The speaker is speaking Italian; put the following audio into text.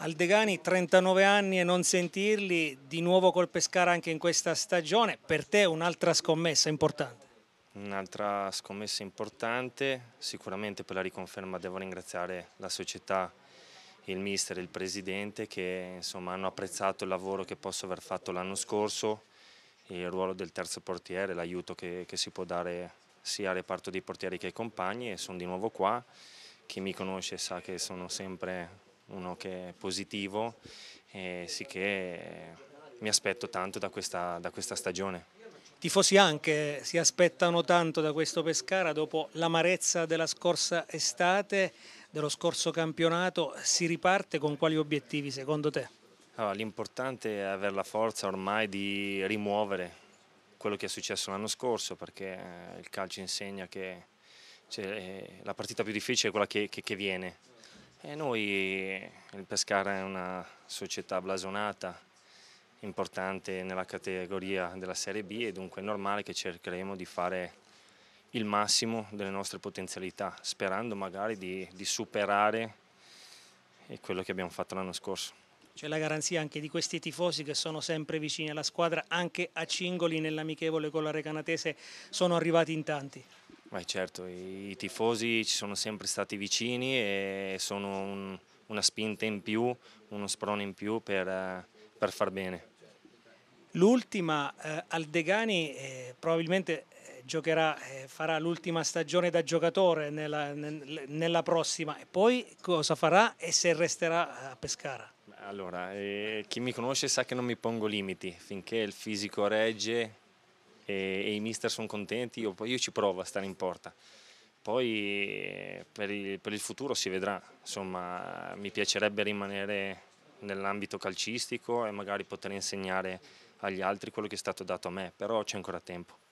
Aldegani 39 anni e non sentirli, di nuovo col Pescara anche in questa stagione, per te un'altra scommessa importante? Un'altra scommessa importante, sicuramente per la riconferma devo ringraziare la società, il mister e il presidente che insomma, hanno apprezzato il lavoro che posso aver fatto l'anno scorso, il ruolo del terzo portiere, l'aiuto che, che si può dare sia al reparto dei portieri che ai compagni e sono di nuovo qua. Chi mi conosce sa che sono sempre uno che è positivo e sì che mi aspetto tanto da questa, da questa stagione. Tifosi anche si aspettano tanto da questo Pescara dopo l'amarezza della scorsa estate, dello scorso campionato, si riparte con quali obiettivi secondo te? L'importante allora, è avere la forza ormai di rimuovere quello che è successo l'anno scorso perché eh, il calcio insegna che cioè, eh, la partita più difficile è quella che, che, che viene e noi, il Pescara è una società blasonata, importante nella categoria della Serie B e dunque è normale che cercheremo di fare il massimo delle nostre potenzialità, sperando magari di, di superare eh, quello che abbiamo fatto l'anno scorso. C'è la garanzia anche di questi tifosi che sono sempre vicini alla squadra, anche a Cingoli nell'amichevole con la Recanatese sono arrivati in tanti. Ma certo, i, tifosi ci sono sempre stati vicini e sono un, una spinta in più, uno sprone in più per, eh, per far bene. L'ultima, eh, Aldegani eh, probabilmente eh, giocherà, eh, farà l'ultima stagione da giocatore nella, nella, prossima e poi cosa farà e se resterà eh, a Pescara? Allora, chi mi conosce sa che non mi pongo limiti, finché il fisico regge e, e i mister sono contenti, io, io, ci provo a stare in porta. Poi eh, per il, per il futuro si vedrà, insomma mi piacerebbe rimanere nell'ambito calcistico e magari poter insegnare agli altri quello che è stato dato a me, però c'è ancora tempo.